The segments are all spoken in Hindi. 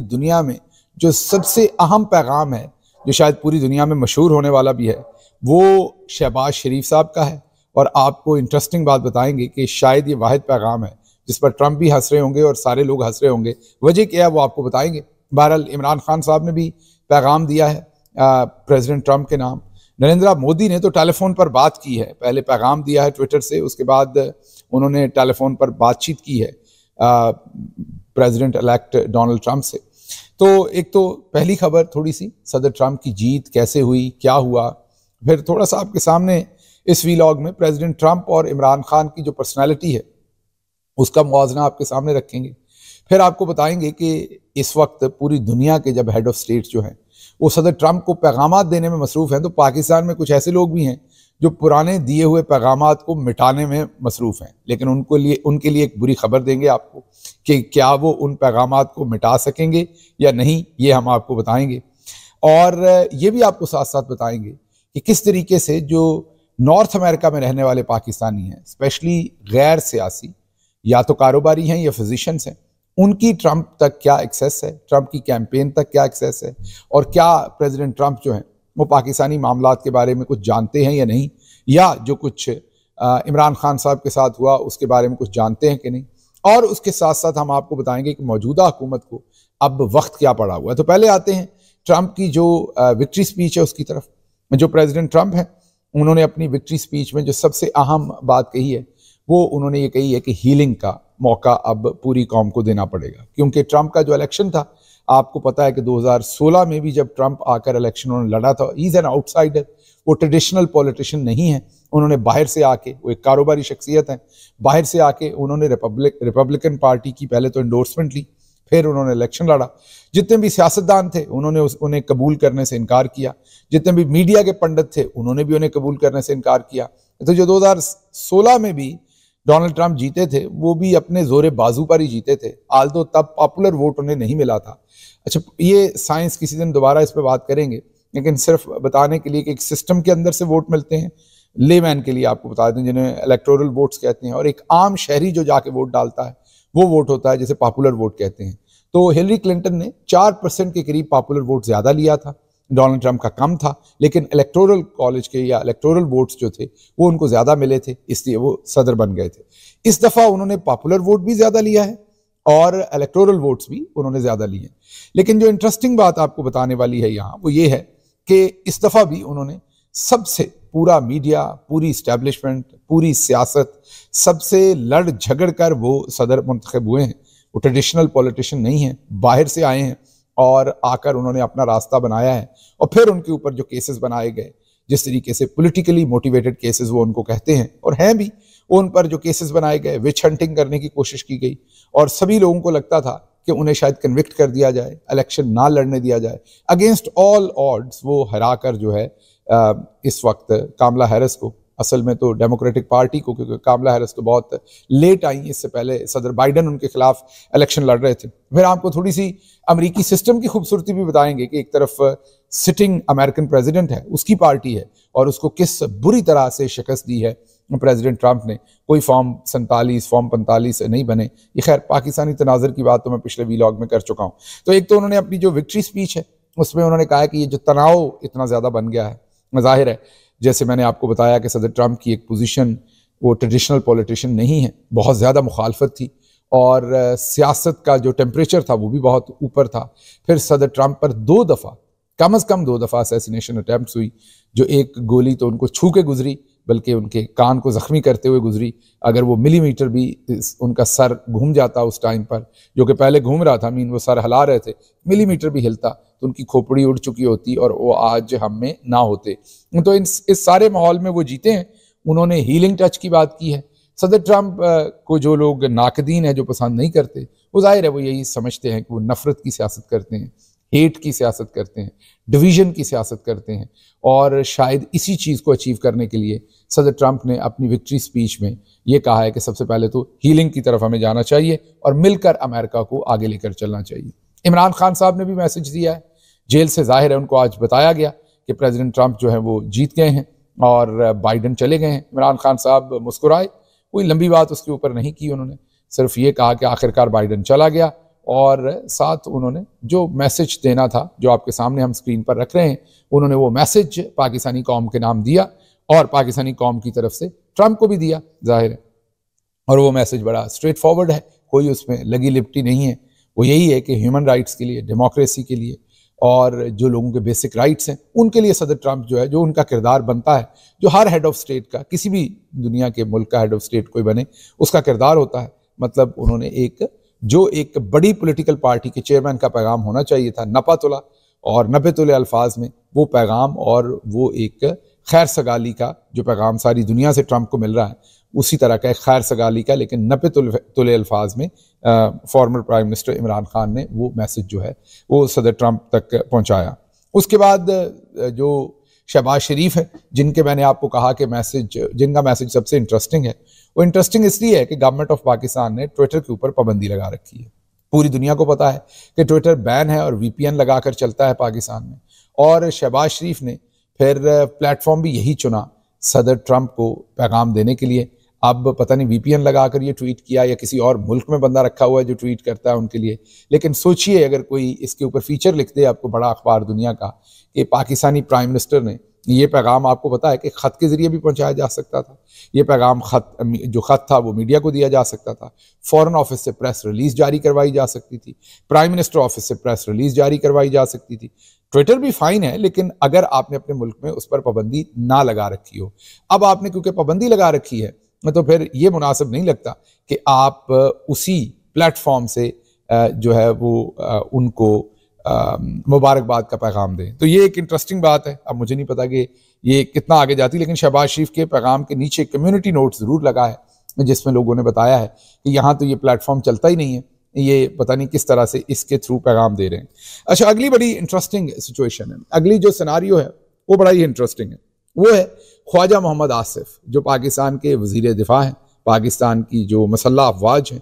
दुनिया में जो सबसे अहम पैगाम है जो शायद पूरी दुनिया में मशहूर होने वाला भी है वो शहबाज शरीफ साहब का है और आपको इंटरेस्टिंग बात बताएंगे कि शायद ये वाद पैगाम है जिस पर ट्रंप भी हंस रहे होंगे और सारे लोग हंस रहे होंगे वजह क्या है वो आपको बताएंगे बहरहाल इमरान खान साहब ने भी पैगाम दिया है प्रेसिडेंट ट्रंप के नाम नरेंद्र मोदी ने तो टेलीफोन पर बात की है पहले पैगाम दिया है ट्विटर से उसके बाद उन्होंने टेलीफोन पर बातचीत की है आ, प्रेसिडेंट इलेक्ट डोनाल्ड ट्रंप से तो एक तो पहली खबर थोड़ी सी सदर ट्रंप की जीत कैसे हुई क्या हुआ फिर थोड़ा सा आपके सामने इस वीलॉग में प्रेसिडेंट ट्रंप और इमरान खान की जो पर्सनालिटी है उसका मुआजना आपके सामने रखेंगे फिर आपको बताएंगे कि इस वक्त पूरी दुनिया के जब हेड ऑफ स्टेट जो हैं वो सदर ट्रंप को पैगाम देने में मसरूफ़ हैं तो पाकिस्तान में कुछ ऐसे लोग भी हैं जो पुराने दिए हुए पैगाम को मिटाने में मसरूफ़ हैं लेकिन उनको लिए उनके लिए एक बुरी खबर देंगे आपको कि क्या वो उन पैगाम को मिटा सकेंगे या नहीं ये हम आपको बताएंगे और ये भी आपको साथ साथ बताएंगे कि किस तरीके से जो नॉर्थ अमेरिका में रहने वाले पाकिस्तानी हैं स्पेशली गैर सियासी या तो कारोबारी हैं या फिजिशंस हैं उनकी ट्रंप तक क्या एक्सेस है ट्रंप की कैंपेन तक क्या एक्सेस है और क्या प्रेसिडेंट ट्रंप जो हैं वो पाकिस्तानी मामला के बारे में कुछ जानते हैं या नहीं या जो कुछ इमरान खान साहब के साथ हुआ उसके बारे में कुछ जानते हैं कि नहीं और उसके साथ साथ हम आपको बताएंगे कि मौजूदा हुकूमत को अब वक्त क्या पड़ा हुआ है तो पहले आते हैं ट्रंप की जो विक्ट्री स्पीच है उसकी तरफ जो प्रेसिडेंट ट्रंप है उन्होंने अपनी विक्ट्री स्पीच में जो सबसे अहम बात कही है वो उन्होंने ये कही है कि हीलिंग का मौका अब पूरी कौम को देना पड़ेगा क्योंकि ट्रंप का जो इलेक्शन था आपको पता है कि 2016 में भी जब ट्रंप आकर इलेक्शन उन्होंने लड़ा था इज़ एन आउटसाइडर वो ट्रेडिशनल पॉलिटिशियन नहीं है उन्होंने बाहर से आके वो एक कारोबारी शख्सियत है बाहर से आके उन्होंने रिपब्लिक रिपब्लिकन पार्टी की पहले तो इंडोर्समेंट ली फिर उन्होंने इलेक्शन लड़ा जितने भी सियासतदान थे उन्होंने उस उन्हें कबूल करने से इनकार किया जितने भी मीडिया के पंडित थे उन्होंने भी उन्हें कबूल करने से इनकार किया तो जो 2016 में भी डोनाल्ड ट्रंप जीते थे वो भी अपने जोरे बाजू पर ही जीते थे आल तो तब पॉपुलर वोट उन्हें नहीं मिला था अच्छा ये साइंस किसी दिन दोबारा इस पर बात करेंगे लेकिन सिर्फ बताने के लिए कि एक सिस्टम के अंदर से वोट मिलते हैं मैन के लिए आपको बता दें जिन्हें इलेक्टोरल वोट्स कहते हैं और एक आम शहरी जो जाके वोट डालता है वो वोट होता है जिसे पॉपुलर वोट कहते हैं तो हिलरी क्लिंटन ने चार परसेंट के करीब पॉपुलर वोट ज़्यादा लिया था डोनाल्ड ट्रंप का कम था लेकिन इलेक्टोरल कॉलेज के या इलेक्टोरल वोट्स जो थे वो उनको ज़्यादा मिले थे इसलिए वो सदर बन गए थे इस दफ़ा उन्होंने पॉपुलर वोट भी ज़्यादा लिया है और इलेक्टोरल वोट्स भी उन्होंने ज़्यादा लिए हैं लेकिन जो इंटरेस्टिंग बात आपको बताने वाली है यहाँ वो ये है कि इस दफ़ा भी उन्होंने सबसे पूरा मीडिया पूरी इस्टेब्लिशमेंट पूरी सियासत सबसे लड़ झगड़ कर वो सदर मंतखब हुए हैं वो ट्रेडिशनल पॉलिटिशियन नहीं है बाहर से आए हैं और आकर उन्होंने अपना रास्ता बनाया है और फिर उनके ऊपर जो केसेस बनाए गए जिस तरीके से पॉलिटिकली मोटिवेटेड केसेस वो उनको कहते हैं और हैं भी उन पर जो केसेस बनाए गए विच हंटिंग करने की कोशिश की गई और सभी लोगों को लगता था कि उन्हें शायद कन्विक्ट कर दिया जाए इलेक्शन ना लड़ने दिया जाए अगेंस्ट ऑल ऑड्स वो हरा कर जो है इस वक्त कामला हैरस को असल में तो डेमोक्रेटिक पार्टी को क्योंकि कामला हैरिस तो बहुत लेट आई इससे पहले सदर बाइडन उनके खिलाफ इलेक्शन लड़ रहे थे फिर आपको थोड़ी सी अमेरिकी सिस्टम की खूबसूरती भी बताएंगे कि एक तरफ सिटिंग अमेरिकन प्रेसिडेंट है उसकी पार्टी है और उसको किस बुरी तरह से शिकस्त दी है प्रेसिडेंट ट्रंप ने कोई फॉर्म सैंतालीस फॉर्म पैंतालीस नहीं बने ये खैर पाकिस्तानी तनाजर की बात तो मैं पिछले वीलॉग में कर चुका हूँ तो एक तो उन्होंने अपनी जो विक्ट्री स्पीच है उसमें उन्होंने कहा कि ये जो तनाव इतना ज़्यादा बन गया है जाहिर है जैसे मैंने आपको बताया कि सदर ट्रंप की एक पोजीशन वो ट्रेडिशनल पॉलिटिशियन नहीं है बहुत ज़्यादा मुखालफत थी और सियासत का जो टेम्परेचर था वो भी बहुत ऊपर था फिर सदर ट्रंप पर दो दफ़ा कम अज़ कम दो दफ़ा असैसिनेशन अटैम्प्ट हुई जो एक गोली तो उनको छू के गुजरी बल्कि उनके कान को ज़ख्मी करते हुए गुजरी अगर वो मिलीमीटर भी उनका सर घूम जाता उस टाइम पर जो कि पहले घूम रहा था मीन वो सर हिला रहे थे मिलीमीटर भी हिलता तो उनकी खोपड़ी उड़ चुकी होती और वो आज हम में ना होते तो इन इस सारे माहौल में वो जीते हैं उन्होंने हीलिंग टच की बात की है सदर ट्रंप को जो लोग नाकदीन है जो पसंद नहीं करते वो जाहिर है वो यही समझते हैं कि वो नफ़रत की सियासत करते हैं हेट की सियासत करते हैं डिवीज़न की सियासत करते हैं और शायद इसी चीज़ को अचीव करने के लिए सदर ट्रंप ने अपनी विक्ट्री स्पीच में ये कहा है कि सबसे पहले तो हीलिंग की तरफ हमें जाना चाहिए और मिलकर अमेरिका को आगे लेकर चलना चाहिए इमरान खान साहब ने भी मैसेज दिया है जेल से जाहिर है उनको आज बताया गया कि प्रेसिडेंट ट्रंप जो है वो जीत गए हैं और बाइडन चले गए हैं इमरान खान साहब मुस्कुराए कोई लंबी बात उसके ऊपर नहीं की उन्होंने सिर्फ ये कहा कि आखिरकार बाइडन चला गया और साथ उन्होंने जो मैसेज देना था जो आपके सामने हम स्क्रीन पर रख रहे हैं उन्होंने वो मैसेज पाकिस्तानी कौम के नाम दिया और पाकिस्तानी कौम की तरफ से ट्रंप को भी दिया जाहिर है और वो मैसेज बड़ा स्ट्रेट फॉरवर्ड है कोई उसमें लगी लिपटी नहीं है वो यही है कि ह्यूमन राइट्स के लिए डेमोक्रेसी के लिए और जो लोगों के बेसिक राइट्स हैं उनके लिए सदर ट्रंप जो है जो उनका किरदार बनता है जो हर हेड ऑफ स्टेट का किसी भी दुनिया के मुल्क का हेड ऑफ स्टेट कोई बने उसका किरदार होता है मतलब उन्होंने एक जो एक बड़ी पॉलिटिकल पार्टी के चेयरमैन का पैगाम होना चाहिए था नपा तुला और नबे तुले अल्फाज में वो पैगाम और वो एक खैर सगाली का जो पैगाम सारी दुनिया से ट्रंप को मिल रहा है उसी तरह का एक खैर सगाली का लेकिन नपे तुले, तुले अल्फाज में former prime minister Imran Khan ने वो मैसेज जो है वो सदर ट्रंप तक पहुँचाया उसके बाद जो शहबाज शरीफ है जिनके मैंने आपको कहा कि मैसेज जिनका मैसेज सबसे इंटरेस्टिंग है वो इंटरेस्टिंग इसलिए है कि गवर्नमेंट ऑफ पाकिस्तान ने ट्विटर के ऊपर पाबंदी लगा रखी है पूरी दुनिया को पता है कि ट्विटर बैन है और वीपीएन लगाकर चलता है पाकिस्तान में और शहबाज शरीफ ने फिर प्लेटफॉर्म भी यही चुना सदर ट्रंप को पैगाम देने के लिए अब पता नहीं वीपीएन लगा कर ये ट्वीट किया या किसी और मुल्क में बंदा रखा हुआ है जो ट्वीट करता है उनके लिए लेकिन सोचिए अगर कोई इसके ऊपर फीचर लिख दे आपको बड़ा अखबार दुनिया का कि पाकिस्तानी प्राइम मिनिस्टर ने ये पैगाम आपको पता है कि ख़त के ज़रिए भी पहुंचाया जा सकता था ये पैगाम ख़त जो ख़त था वो मीडिया को दिया जा सकता था फॉरेन ऑफिस से प्रेस रिलीज़ जारी करवाई जा सकती थी प्राइम मिनिस्टर ऑफिस से प्रेस रिलीज़ जारी करवाई जा सकती थी ट्विटर भी फाइन है लेकिन अगर आपने अपने मुल्क में उस पर पाबंदी ना लगा रखी हो अब आपने क्योंकि पाबंदी लगा रखी है तो फिर ये मुनासिब नहीं लगता कि आप उसी प्लेटफॉर्म से जो है वो उनको मुबारकबाद का पैगाम दें तो ये एक इंटरेस्टिंग बात है अब मुझे नहीं पता कि ये कितना आगे जाती लेकिन शहबाज शरीफ के पैगाम के नीचे कम्युनिटी नोट ज़रूर लगा है जिसमें लोगों ने बताया है कि यहाँ तो ये प्लेटफॉर्म चलता ही नहीं है ये पता नहीं किस तरह से इसके थ्रू पैगाम दे रहे हैं अच्छा अगली बड़ी इंटरेस्टिंग सिचुएशन है अगली जो सिनारियो है वो बड़ा ही इंटरेस्टिंग है वो है ख्वाजा मोहम्मद आसिफ जो पाकिस्तान के वजीर दिफा हैं पाकिस्तान की जो मसल्ला अफवाज हैं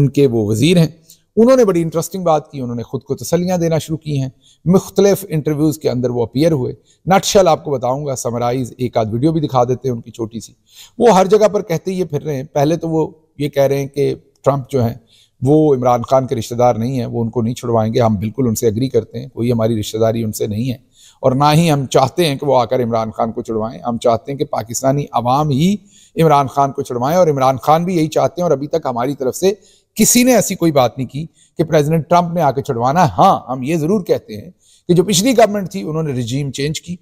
उनके वो वज़ीर हैं उन्होंने बड़ी इंटरेस्टिंग बात की उन्होंने ख़ुद को तसलियाँ देना शुरू की हैं मुख्तलिफ इंटरव्यूज़ के अंदर वो अपियर हुए नटशल आपको बताऊँगा समराइज़ एक आध वीडियो भी दिखा देते हैं उनकी छोटी सी वो हर जगह पर कहते ये फिर रहे हैं पहले तो वो ये कह रहे हैं कि ट्रंप जो हैं वो इमरान खान के रिश्तेदार नहीं हैं वो उनको नहीं छुड़वाएंगे हम बिल्कुल उनसे एग्री करते हैं कोई हमारी रिश्तेदारी उनसे नहीं है और ना ही हम चाहते हैं कि वो आकर इमरान खान को छुड़वाएं हम चाहते हैं कि पाकिस्तानी आवाम ही इमरान खान को छुड़वाएं और इमरान खान भी यही चाहते हैं और अभी तक हमारी तरफ से किसी ने ऐसी कोई बात नहीं की कि प्रेजिडेंट ट्रंप ने आके छुड़वाना हाँ हम ये ज़रूर कहते हैं कि जो पिछली गवर्नमेंट थी उन्होंने रिजीम चेंज की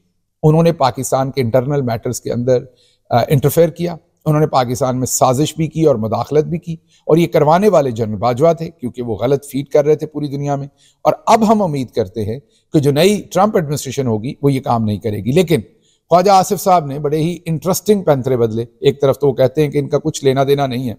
उन्होंने पाकिस्तान के इंटरनल मैटर्स के अंदर इंटरफेयर किया उन्होंने पाकिस्तान में साजिश भी की और मुदाखलत भी की और ये करवाने वाले जनरल बाजवा थे क्योंकि वो गलत फीड कर रहे थे पूरी दुनिया में और अब हम उम्मीद करते हैं कि जो नई ट्रंप एडमिनिस्ट्रेशन होगी वो ये काम नहीं करेगी लेकिन ख्वाजा आसिफ साहब ने बड़े ही इंटरेस्टिंग पैंतरे बदले एक तरफ तो वो कहते हैं कि इनका कुछ लेना देना नहीं है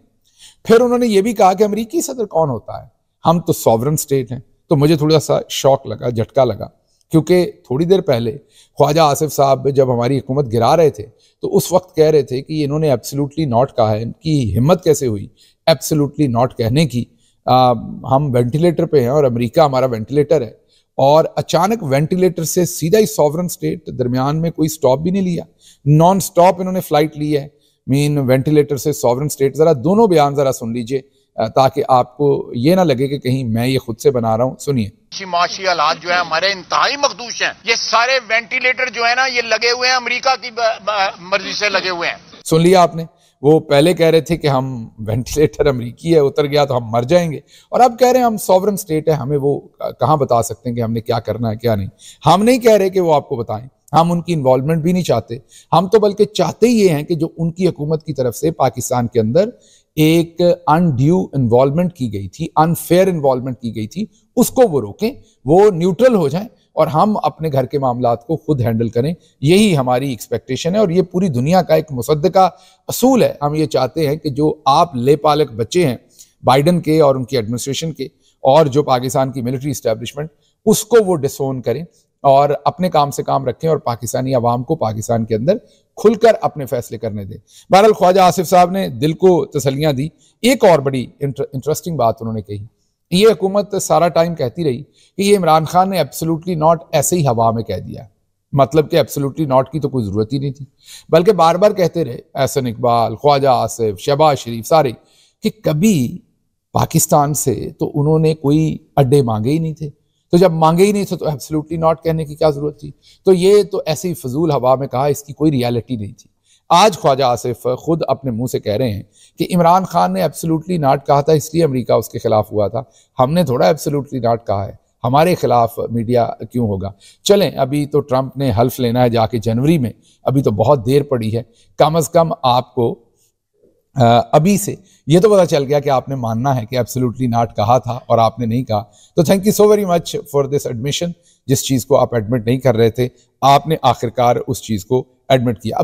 फिर उन्होंने ये भी कहा कि अमरीकी सदर कौन होता है हम तो सॉवरन स्टेट हैं तो मुझे थोड़ा सा शौक लगा झटका लगा क्योंकि थोड़ी देर पहले ख्वाजा आसिफ साहब जब हमारी हुकूमत गिरा रहे थे तो उस वक्त कह रहे थे कि इन्होंने एब्सोल्युटली नॉट कहा है इनकी हिम्मत कैसे हुई एब्सोल्युटली नॉट कहने की आ, हम वेंटिलेटर पे हैं और अमेरिका हमारा वेंटिलेटर है और अचानक वेंटिलेटर से सीधा ही सॉवरन स्टेट दरमियान में कोई स्टॉप भी नहीं लिया नॉन स्टॉप इन्होंने फ्लाइट ली है मीन वेंटिलेटर से सॉवरन स्टेट ज़रा दोनों बयान ज़रा सुन लीजिए ताकि आपको ये ना लगे कि कहीं मैं ये खुद से बना रहा हूँ सुनिए माशी हालात जो है हमारे इंतहाई मखदूश हैं ये सारे वेंटिलेटर जो है ना ये लगे हुए हैं अमरीका की मर्जी से लगे हुए हैं सुन लिया आपने वो पहले कह रहे थे कि हम वेंटिलेटर अमरीकी है उतर गया तो हम मर जाएंगे और अब कह रहे हैं हम सॉवरन स्टेट है हमें वो कहाँ बता सकते हैं कि हमने क्या करना है क्या नहीं हम नहीं कह रहे कि वो आपको बताएं हम उनकी इन्वॉल्वमेंट भी नहीं चाहते हम तो बल्कि चाहते ही ये हैं कि जो उनकी हुकूमत की तरफ से पाकिस्तान के अंदर एक अनड्यू इन्वॉल्वमेंट की गई थी अनफेयर इन्वॉल्वमेंट की गई थी उसको वो रोकें वो न्यूट्रल हो जाएं और हम अपने घर के मामला को खुद हैंडल करें यही हमारी एक्सपेक्टेशन है और ये पूरी दुनिया का एक मुसद का असूल है हम ये चाहते हैं कि जो आप ले पालक बच्चे हैं बाइडन के और उनकी एडमिनिस्ट्रेशन के और जो पाकिस्तान की मिलिट्री इस्टेब्लिशमेंट उसको वो डिसोन करें और अपने काम से काम रखें और पाकिस्तानी अवाम को पाकिस्तान के अंदर खुलकर अपने फैसले करने दें बहरहाल ख्वाजा आसिफ साहब ने दिल को तसलियां दी एक और बड़ी इंटर, इंटरेस्टिंग बात उन्होंने कही ये हुकूमत सारा टाइम कहती रही कि ये इमरान खान ने एब्सोल्युटली नॉट ऐसे ही हवा में कह दिया मतलब कि एब्सोल्युटली नॉट की तो कोई ज़रूरत ही नहीं थी बल्कि बार बार कहते रहे एहसन इकबाल ख्वाजा आसिफ शहबाज शरीफ सारे कि कभी पाकिस्तान से तो उन्होंने कोई अड्डे मांगे ही नहीं थे तो जब मांगे ही नहीं थे तो एब्सोल्युटली नॉट कहने की क्या ज़रूरत थी तो ये तो ऐसे ही फजूल हवा में कहा इसकी कोई रियलिटी नहीं थी आज ख्वाजा आसिफ खुद अपने मुंह से कह रहे हैं कि इमरान खान ने एब्सोल्युटली नॉट कहा था इसलिए अमेरिका उसके खिलाफ हुआ था हमने थोड़ा एब्सोल्युटली नॉट कहा है हमारे खिलाफ मीडिया क्यों होगा चलें अभी तो ट्रंप ने हल्फ लेना है जाके जनवरी में अभी तो बहुत देर पड़ी है कम अज़ कम आपको अभी से ये तो पता चल गया कि आपने मानना है कि एब्सोल्युटली नॉट कहा था और आपने नहीं कहा तो thank you so very much for this admission जिस चीज़ को आप एडमिट नहीं कर रहे थे आपने आखिरकार उस चीज़ को एडमिट किया